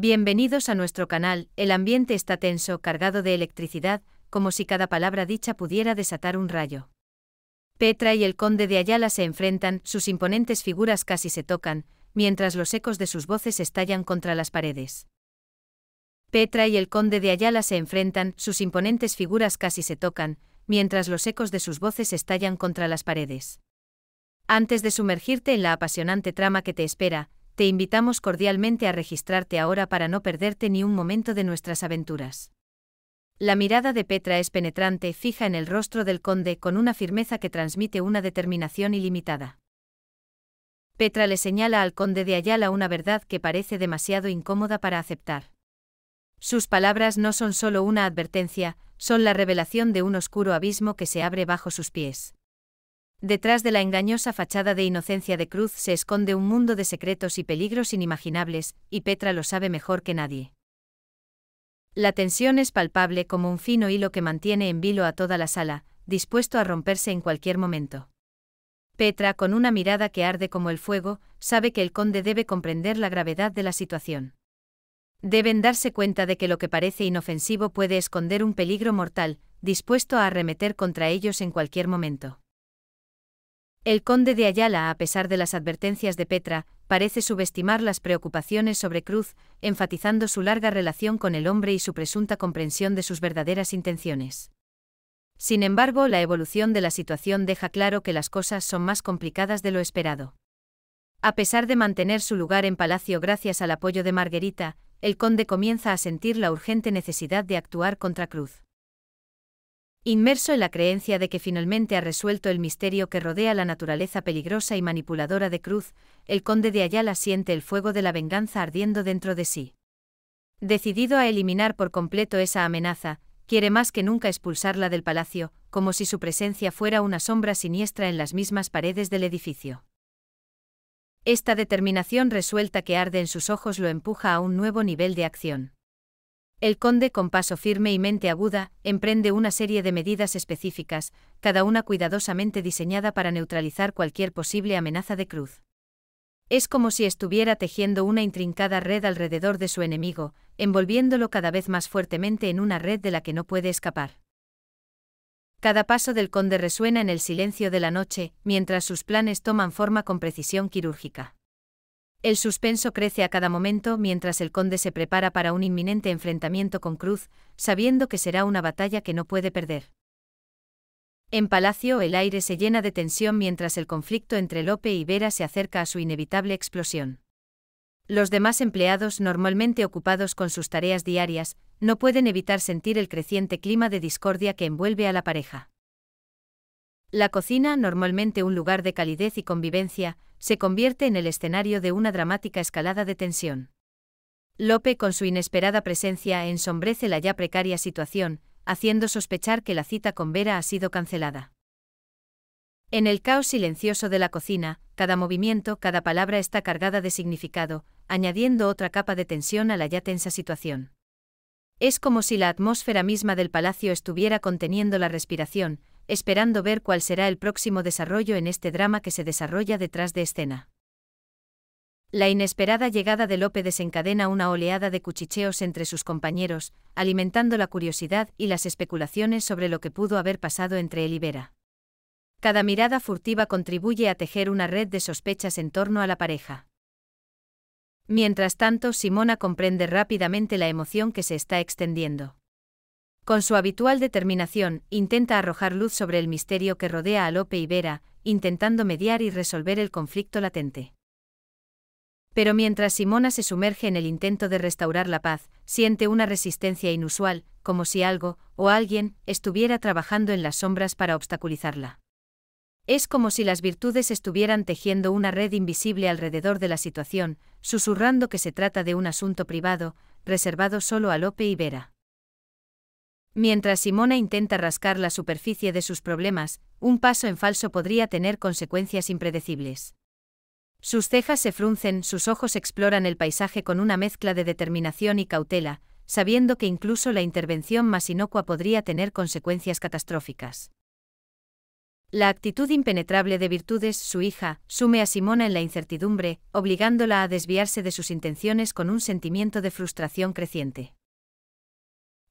Bienvenidos a nuestro canal, el ambiente está tenso, cargado de electricidad, como si cada palabra dicha pudiera desatar un rayo. Petra y el conde de Ayala se enfrentan, sus imponentes figuras casi se tocan, mientras los ecos de sus voces estallan contra las paredes. Petra y el conde de Ayala se enfrentan, sus imponentes figuras casi se tocan, mientras los ecos de sus voces estallan contra las paredes. Antes de sumergirte en la apasionante trama que te espera, te invitamos cordialmente a registrarte ahora para no perderte ni un momento de nuestras aventuras. La mirada de Petra es penetrante, fija en el rostro del conde con una firmeza que transmite una determinación ilimitada. Petra le señala al conde de Ayala una verdad que parece demasiado incómoda para aceptar. Sus palabras no son solo una advertencia, son la revelación de un oscuro abismo que se abre bajo sus pies. Detrás de la engañosa fachada de inocencia de Cruz se esconde un mundo de secretos y peligros inimaginables, y Petra lo sabe mejor que nadie. La tensión es palpable como un fino hilo que mantiene en vilo a toda la sala, dispuesto a romperse en cualquier momento. Petra, con una mirada que arde como el fuego, sabe que el conde debe comprender la gravedad de la situación. Deben darse cuenta de que lo que parece inofensivo puede esconder un peligro mortal, dispuesto a arremeter contra ellos en cualquier momento. El conde de Ayala, a pesar de las advertencias de Petra, parece subestimar las preocupaciones sobre Cruz, enfatizando su larga relación con el hombre y su presunta comprensión de sus verdaderas intenciones. Sin embargo, la evolución de la situación deja claro que las cosas son más complicadas de lo esperado. A pesar de mantener su lugar en palacio gracias al apoyo de Marguerita, el conde comienza a sentir la urgente necesidad de actuar contra Cruz. Inmerso en la creencia de que finalmente ha resuelto el misterio que rodea la naturaleza peligrosa y manipuladora de Cruz, el conde de Ayala siente el fuego de la venganza ardiendo dentro de sí. Decidido a eliminar por completo esa amenaza, quiere más que nunca expulsarla del palacio, como si su presencia fuera una sombra siniestra en las mismas paredes del edificio. Esta determinación resuelta que arde en sus ojos lo empuja a un nuevo nivel de acción. El conde, con paso firme y mente aguda, emprende una serie de medidas específicas, cada una cuidadosamente diseñada para neutralizar cualquier posible amenaza de cruz. Es como si estuviera tejiendo una intrincada red alrededor de su enemigo, envolviéndolo cada vez más fuertemente en una red de la que no puede escapar. Cada paso del conde resuena en el silencio de la noche, mientras sus planes toman forma con precisión quirúrgica. El suspenso crece a cada momento mientras el conde se prepara para un inminente enfrentamiento con Cruz, sabiendo que será una batalla que no puede perder. En palacio el aire se llena de tensión mientras el conflicto entre Lope y Vera se acerca a su inevitable explosión. Los demás empleados, normalmente ocupados con sus tareas diarias, no pueden evitar sentir el creciente clima de discordia que envuelve a la pareja. La cocina, normalmente un lugar de calidez y convivencia, se convierte en el escenario de una dramática escalada de tensión. Lope con su inesperada presencia ensombrece la ya precaria situación, haciendo sospechar que la cita con Vera ha sido cancelada. En el caos silencioso de la cocina, cada movimiento, cada palabra está cargada de significado, añadiendo otra capa de tensión a la ya tensa situación. Es como si la atmósfera misma del palacio estuviera conteniendo la respiración, esperando ver cuál será el próximo desarrollo en este drama que se desarrolla detrás de escena. La inesperada llegada de López desencadena una oleada de cuchicheos entre sus compañeros, alimentando la curiosidad y las especulaciones sobre lo que pudo haber pasado entre él y Vera. Cada mirada furtiva contribuye a tejer una red de sospechas en torno a la pareja. Mientras tanto, Simona comprende rápidamente la emoción que se está extendiendo. Con su habitual determinación, intenta arrojar luz sobre el misterio que rodea a Lope y Vera, intentando mediar y resolver el conflicto latente. Pero mientras Simona se sumerge en el intento de restaurar la paz, siente una resistencia inusual, como si algo, o alguien, estuviera trabajando en las sombras para obstaculizarla. Es como si las virtudes estuvieran tejiendo una red invisible alrededor de la situación, susurrando que se trata de un asunto privado, reservado solo a Lope y Vera. Mientras Simona intenta rascar la superficie de sus problemas, un paso en falso podría tener consecuencias impredecibles. Sus cejas se fruncen, sus ojos exploran el paisaje con una mezcla de determinación y cautela, sabiendo que incluso la intervención más inocua podría tener consecuencias catastróficas. La actitud impenetrable de virtudes, su hija, sume a Simona en la incertidumbre, obligándola a desviarse de sus intenciones con un sentimiento de frustración creciente.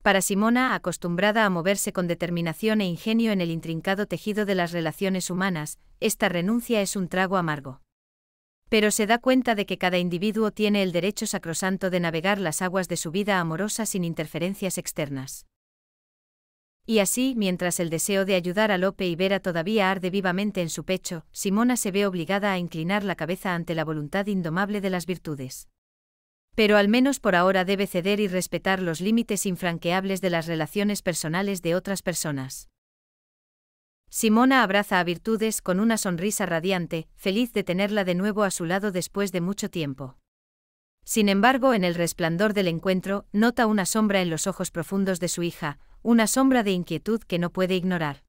Para Simona, acostumbrada a moverse con determinación e ingenio en el intrincado tejido de las relaciones humanas, esta renuncia es un trago amargo. Pero se da cuenta de que cada individuo tiene el derecho sacrosanto de navegar las aguas de su vida amorosa sin interferencias externas. Y así, mientras el deseo de ayudar a Lope y Vera todavía arde vivamente en su pecho, Simona se ve obligada a inclinar la cabeza ante la voluntad indomable de las virtudes pero al menos por ahora debe ceder y respetar los límites infranqueables de las relaciones personales de otras personas. Simona abraza a Virtudes con una sonrisa radiante, feliz de tenerla de nuevo a su lado después de mucho tiempo. Sin embargo, en el resplandor del encuentro, nota una sombra en los ojos profundos de su hija, una sombra de inquietud que no puede ignorar.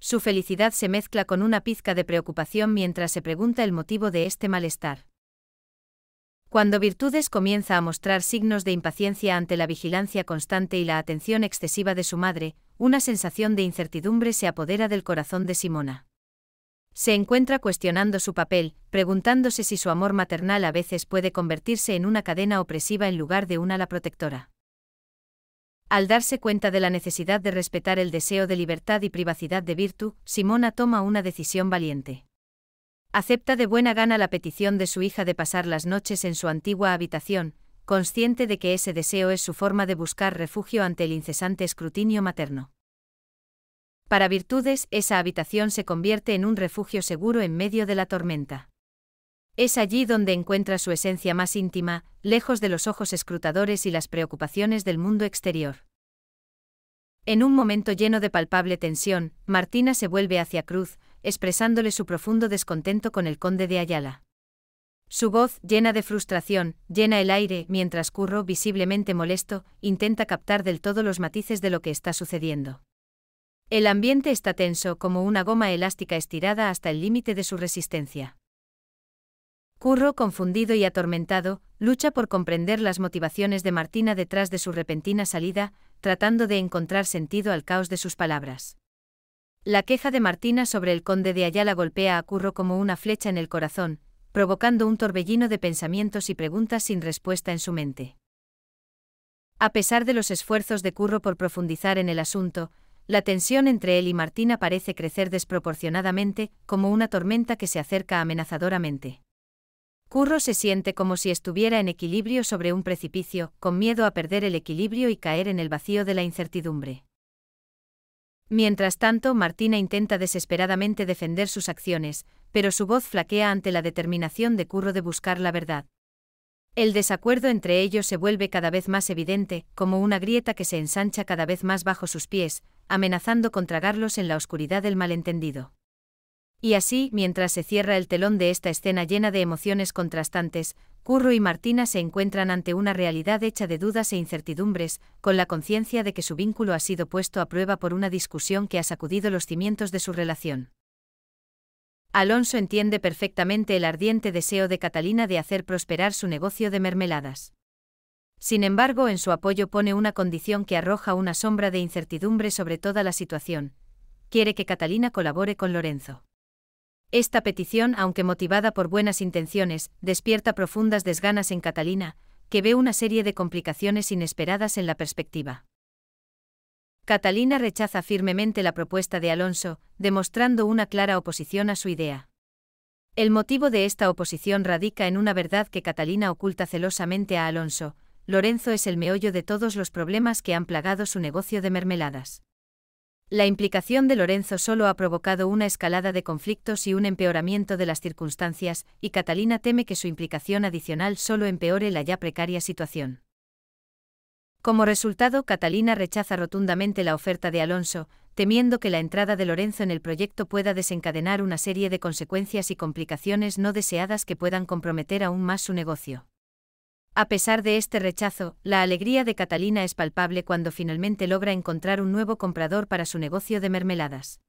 Su felicidad se mezcla con una pizca de preocupación mientras se pregunta el motivo de este malestar. Cuando Virtudes comienza a mostrar signos de impaciencia ante la vigilancia constante y la atención excesiva de su madre, una sensación de incertidumbre se apodera del corazón de Simona. Se encuentra cuestionando su papel, preguntándose si su amor maternal a veces puede convertirse en una cadena opresiva en lugar de una la protectora. Al darse cuenta de la necesidad de respetar el deseo de libertad y privacidad de Virtu, Simona toma una decisión valiente acepta de buena gana la petición de su hija de pasar las noches en su antigua habitación, consciente de que ese deseo es su forma de buscar refugio ante el incesante escrutinio materno. Para virtudes, esa habitación se convierte en un refugio seguro en medio de la tormenta. Es allí donde encuentra su esencia más íntima, lejos de los ojos escrutadores y las preocupaciones del mundo exterior. En un momento lleno de palpable tensión, Martina se vuelve hacia Cruz, expresándole su profundo descontento con el conde de Ayala. Su voz, llena de frustración, llena el aire, mientras Curro, visiblemente molesto, intenta captar del todo los matices de lo que está sucediendo. El ambiente está tenso como una goma elástica estirada hasta el límite de su resistencia. Curro, confundido y atormentado, lucha por comprender las motivaciones de Martina detrás de su repentina salida, tratando de encontrar sentido al caos de sus palabras. La queja de Martina sobre el conde de Ayala golpea a Curro como una flecha en el corazón, provocando un torbellino de pensamientos y preguntas sin respuesta en su mente. A pesar de los esfuerzos de Curro por profundizar en el asunto, la tensión entre él y Martina parece crecer desproporcionadamente, como una tormenta que se acerca amenazadoramente. Curro se siente como si estuviera en equilibrio sobre un precipicio, con miedo a perder el equilibrio y caer en el vacío de la incertidumbre. Mientras tanto, Martina intenta desesperadamente defender sus acciones, pero su voz flaquea ante la determinación de Curro de buscar la verdad. El desacuerdo entre ellos se vuelve cada vez más evidente, como una grieta que se ensancha cada vez más bajo sus pies, amenazando con tragarlos en la oscuridad del malentendido. Y así, mientras se cierra el telón de esta escena llena de emociones contrastantes, Curro y Martina se encuentran ante una realidad hecha de dudas e incertidumbres, con la conciencia de que su vínculo ha sido puesto a prueba por una discusión que ha sacudido los cimientos de su relación. Alonso entiende perfectamente el ardiente deseo de Catalina de hacer prosperar su negocio de mermeladas. Sin embargo, en su apoyo pone una condición que arroja una sombra de incertidumbre sobre toda la situación. Quiere que Catalina colabore con Lorenzo. Esta petición, aunque motivada por buenas intenciones, despierta profundas desganas en Catalina, que ve una serie de complicaciones inesperadas en la perspectiva. Catalina rechaza firmemente la propuesta de Alonso, demostrando una clara oposición a su idea. El motivo de esta oposición radica en una verdad que Catalina oculta celosamente a Alonso, Lorenzo es el meollo de todos los problemas que han plagado su negocio de mermeladas. La implicación de Lorenzo solo ha provocado una escalada de conflictos y un empeoramiento de las circunstancias, y Catalina teme que su implicación adicional solo empeore la ya precaria situación. Como resultado, Catalina rechaza rotundamente la oferta de Alonso, temiendo que la entrada de Lorenzo en el proyecto pueda desencadenar una serie de consecuencias y complicaciones no deseadas que puedan comprometer aún más su negocio. A pesar de este rechazo, la alegría de Catalina es palpable cuando finalmente logra encontrar un nuevo comprador para su negocio de mermeladas.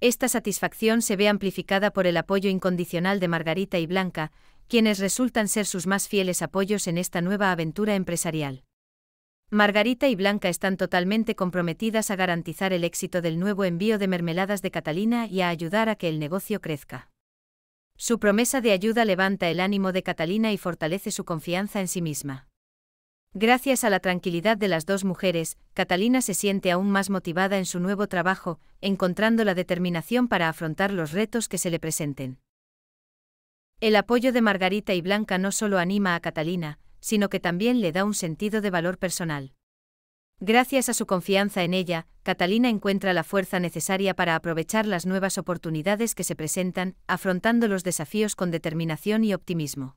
Esta satisfacción se ve amplificada por el apoyo incondicional de Margarita y Blanca, quienes resultan ser sus más fieles apoyos en esta nueva aventura empresarial. Margarita y Blanca están totalmente comprometidas a garantizar el éxito del nuevo envío de mermeladas de Catalina y a ayudar a que el negocio crezca. Su promesa de ayuda levanta el ánimo de Catalina y fortalece su confianza en sí misma. Gracias a la tranquilidad de las dos mujeres, Catalina se siente aún más motivada en su nuevo trabajo, encontrando la determinación para afrontar los retos que se le presenten. El apoyo de Margarita y Blanca no solo anima a Catalina, sino que también le da un sentido de valor personal. Gracias a su confianza en ella, Catalina encuentra la fuerza necesaria para aprovechar las nuevas oportunidades que se presentan, afrontando los desafíos con determinación y optimismo.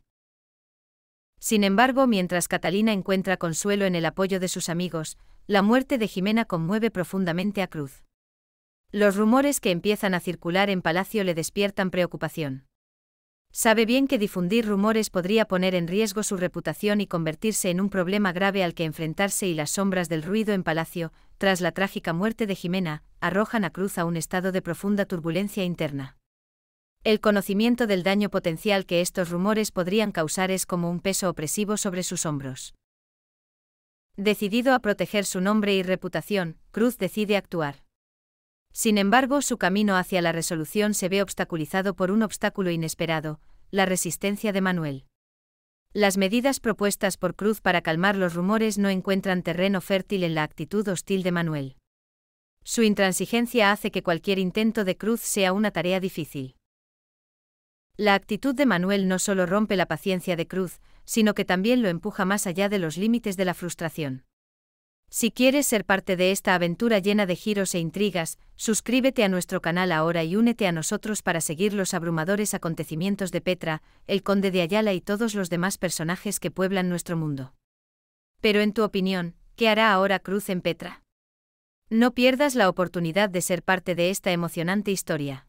Sin embargo, mientras Catalina encuentra consuelo en el apoyo de sus amigos, la muerte de Jimena conmueve profundamente a Cruz. Los rumores que empiezan a circular en Palacio le despiertan preocupación. Sabe bien que difundir rumores podría poner en riesgo su reputación y convertirse en un problema grave al que enfrentarse y las sombras del ruido en Palacio, tras la trágica muerte de Jimena, arrojan a Cruz a un estado de profunda turbulencia interna. El conocimiento del daño potencial que estos rumores podrían causar es como un peso opresivo sobre sus hombros. Decidido a proteger su nombre y reputación, Cruz decide actuar. Sin embargo, su camino hacia la resolución se ve obstaculizado por un obstáculo inesperado, la resistencia de Manuel. Las medidas propuestas por Cruz para calmar los rumores no encuentran terreno fértil en la actitud hostil de Manuel. Su intransigencia hace que cualquier intento de Cruz sea una tarea difícil. La actitud de Manuel no solo rompe la paciencia de Cruz, sino que también lo empuja más allá de los límites de la frustración. Si quieres ser parte de esta aventura llena de giros e intrigas, suscríbete a nuestro canal ahora y únete a nosotros para seguir los abrumadores acontecimientos de Petra, el conde de Ayala y todos los demás personajes que pueblan nuestro mundo. Pero en tu opinión, ¿qué hará ahora Cruz en Petra? No pierdas la oportunidad de ser parte de esta emocionante historia.